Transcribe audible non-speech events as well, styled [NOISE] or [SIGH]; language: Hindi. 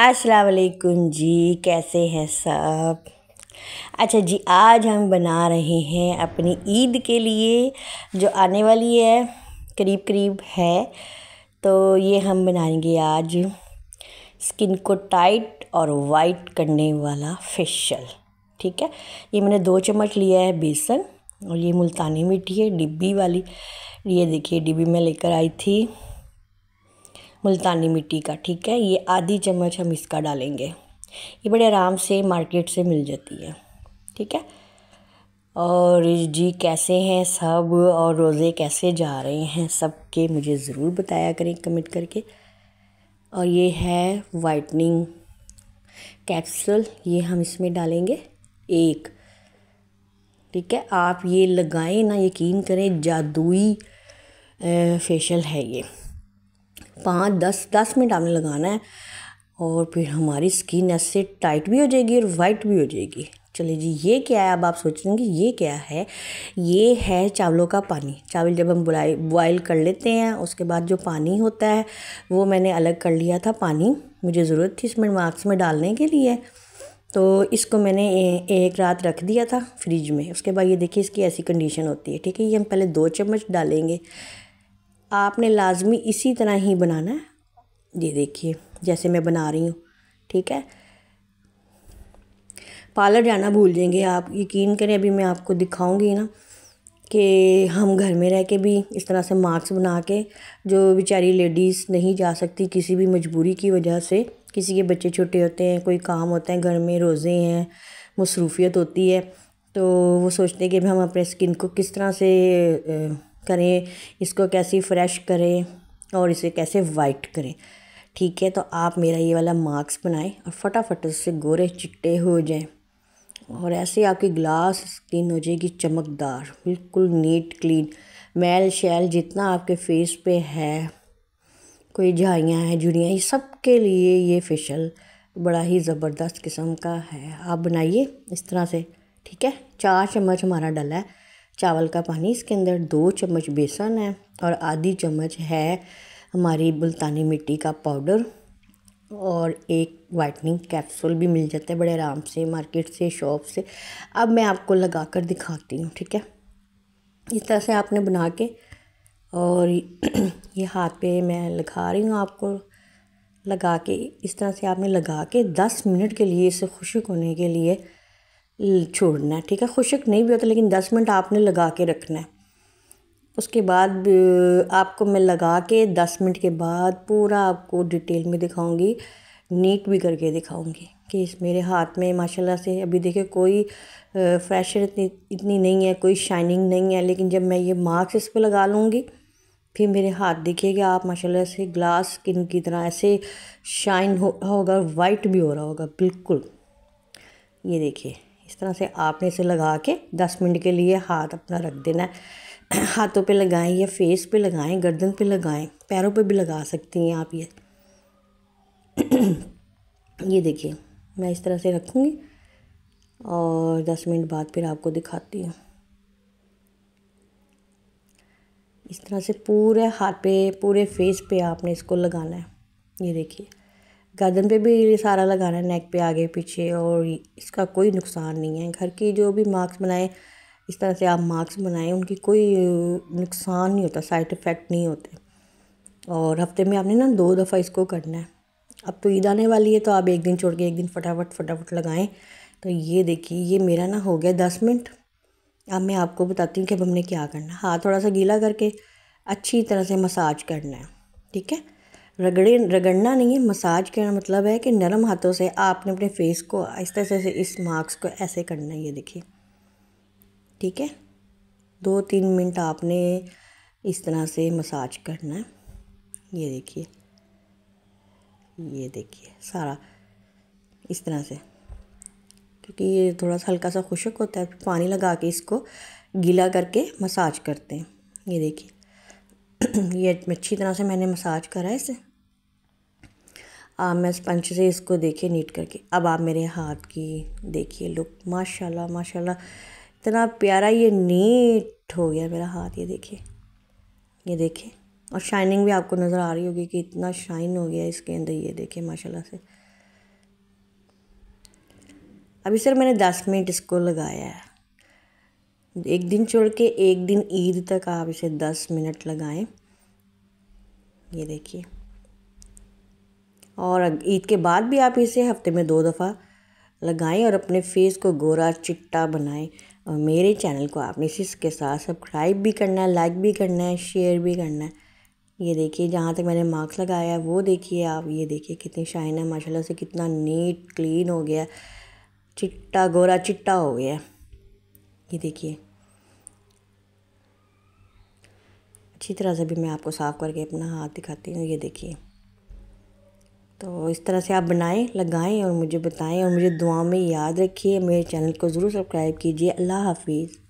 असलकुम जी कैसे हैं सब अच्छा जी आज हम बना रहे हैं अपनी ईद के लिए जो आने वाली है करीब करीब है तो ये हम बनाएंगे आज स्किन को टाइट और वाइट करने वाला फेशियल ठीक है ये मैंने दो चम्मच लिया है बेसन और ये मुल्तानी मिट्टी है डिब्बी वाली ये देखिए डिब्बी में लेकर आई थी मुल्तानी मिट्टी का ठीक है ये आधी चम्मच हम इसका डालेंगे ये बड़े आराम से मार्केट से मिल जाती है ठीक है और जी कैसे हैं सब और रोज़े कैसे जा रहे हैं सब के मुझे ज़रूर बताया करें कमेंट करके और ये है वाइटनिंग कैप्सूल ये हम इसमें डालेंगे एक ठीक है आप ये लगाएं ना यकीन करें जादुई फेशियल है ये पाँच दस दस मिनट आपने लगाना है और फिर हमारी स्किन ऐसे टाइट भी हो जाएगी और वाइट भी हो जाएगी चलिए जी ये क्या है अब आप सोच रहे ये क्या है ये है चावलों का पानी चावल जब हम बुलाई बॉयल कर लेते हैं उसके बाद जो पानी होता है वो मैंने अलग कर लिया था पानी मुझे ज़रूरत थी इसमें मास्क में डालने के लिए तो इसको मैंने ए, एक रात रख दिया था फ्रिज में उसके बाद ये देखिए इसकी ऐसी कंडीशन होती है ठीक है ये हम पहले दो चम्मच डालेंगे आपने लाजमी इसी तरह ही बनाना है ये देखिए जैसे मैं बना रही हूँ ठीक है पार्लर जाना भूल जाएंगे आप यकीन करें अभी मैं आपको दिखाऊंगी ना कि हम घर में रह के भी इस तरह से मार्क्स बना के जो बेचारी लेडीज़ नहीं जा सकती किसी भी मजबूरी की वजह से किसी के बच्चे छोटे होते हैं कोई काम होता है घर में रोज़े हैं मसरूफियत होती है तो वो सोचते हैं कि हम अपने स्किन को किस तरह से करें इसको कैसे फ्रेश करें और इसे कैसे वाइट करें ठीक है तो आप मेरा ये वाला मार्क्स बनाएं और फटाफट उससे गोरे चिट्टे हो जाएं और ऐसे आपकी ग्लास स्किन हो जाएगी चमकदार बिल्कुल नीट क्लीन मैल शैल जितना आपके फेस पे है कोई झाइयाँ हैं जुड़ियाँ ये सब के लिए ये फेशल बड़ा ही ज़बरदस्त किस्म का है आप बनाइए इस तरह से ठीक है चार चम्मच हमारा डला है चावल का पानी इसके अंदर दो चम्मच बेसन है और आधी चम्मच है हमारी बुल्तानी मिट्टी का पाउडर और एक वाइटनिंग कैप्सूल भी मिल जाता है बड़े आराम से मार्केट से शॉप से अब मैं आपको लगा कर दिखाती हूँ ठीक है इस तरह से आपने बना के और [CLEARS THROAT] ये हाथ पे मैं लगा रही हूँ आपको लगा के इस तरह से आपने लगा के दस मिनट के लिए इसे खुशक होने के लिए छोड़ना है ठीक है खुशक नहीं भी होता लेकिन दस मिनट आपने लगा के रखना है उसके बाद आपको मैं लगा के दस मिनट के बाद पूरा आपको डिटेल में दिखाऊंगी नीट भी करके दिखाऊंगी कि इस मेरे हाथ में माशाल्लाह से अभी देखिए कोई फ्रेशर इतनी इतनी नहीं है कोई शाइनिंग नहीं है लेकिन जब मैं ये मार्क्स इस पर लगा लूँगी फिर मेरे हाथ दिखेगा आप माशाल्लाह से ग्लास स्किन की तरह ऐसे शाइन हो होगा वाइट भी हो रहा होगा बिल्कुल ये देखिए इस तरह से आपने इसे लगा के दस मिनट के लिए हाथ अपना रख देना है [CLEARS THROAT] हाथों पे लगाएं या फेस पे लगाएं गर्दन पे लगाएं पैरों पे भी लगा सकती हैं आप ये [CLEARS THROAT] ये देखिए मैं इस तरह से रखूँगी और दस मिनट बाद फिर आपको दिखाती हूँ इस तरह से पूरे हाथ पे पूरे फेस पे आपने इसको लगाना है ये देखिए गर्दन पे भी ये सारा लगाना है नेक पे आगे पीछे और इसका कोई नुकसान नहीं है घर की जो भी मास्क बनाएं इस तरह से आप मास्क बनाएं उनकी कोई नुकसान नहीं होता साइड इफ़ेक्ट नहीं होते और हफ्ते में आपने ना दो दफ़ा इसको करना है अब तो ईद आने वाली है तो आप एक दिन छोड़ के एक दिन फटाफट फटाफट लगाएं तो ये देखिए ये मेरा ना हो गया दस मिनट अब मैं आपको बताती हूँ कि अब हमने क्या करना है हाँ थोड़ा सा गीला करके अच्छी तरह से मसाज करना है ठीक है रगड़े रगड़ना नहीं है मसाज करना मतलब है कि नरम हाथों से आपने अपने फेस को तरह से इस मार्क्स को ऐसे करना है ये देखिए ठीक है दो तीन मिनट आपने इस तरह से मसाज करना है ये देखिए ये देखिए सारा इस तरह से क्योंकि ये थोड़ा सा हल्का सा खुशक होता है पानी लगा के इसको गीला करके मसाज करते हैं ये देखिए [CLEARS THROAT] ये अच्छी तरह से मैंने मसाज करा है इसे आप मैं स्पंज से इसको देखिए नीट करके अब आप मेरे हाथ की देखिए लुक माशाल्लाह माशाल्लाह इतना प्यारा ये नीट हो गया मेरा हाथ ये देखिए ये देखिए और शाइनिंग भी आपको नज़र आ रही होगी कि इतना शाइन हो गया इसके अंदर ये देखिए माशाल्लाह से अभी सर मैंने दस मिनट इसको लगाया है एक दिन छोड़ के एक दिन ईद तक आप इसे दस मिनट लगाएं ये देखिए और ईद के बाद भी आप इसे हफ्ते में दो दफ़ा लगाएं और अपने फेस को गोरा चिट्टा बनाएं और मेरे चैनल को आपने इसके साथ सब्सक्राइब भी करना है लाइक भी करना है शेयर भी करना है ये देखिए जहाँ तक मैंने मार्क्स लगाया है वो देखिए आप ये देखिए कितनी शाइन है माशाल्लाह से कितना नीट क्लीन हो गया चिट्टा गोरा चिट्टा हो गया ये देखिए अच्छी तरह से भी मैं आपको साफ़ करके अपना हाथ दिखाती हूँ ये देखिए तो इस तरह से आप बनाएं लगाएं और मुझे बताएं और मुझे दुआ में याद रखिए मेरे चैनल को ज़रूर सब्सक्राइब कीजिए अल्लाह हाफिज़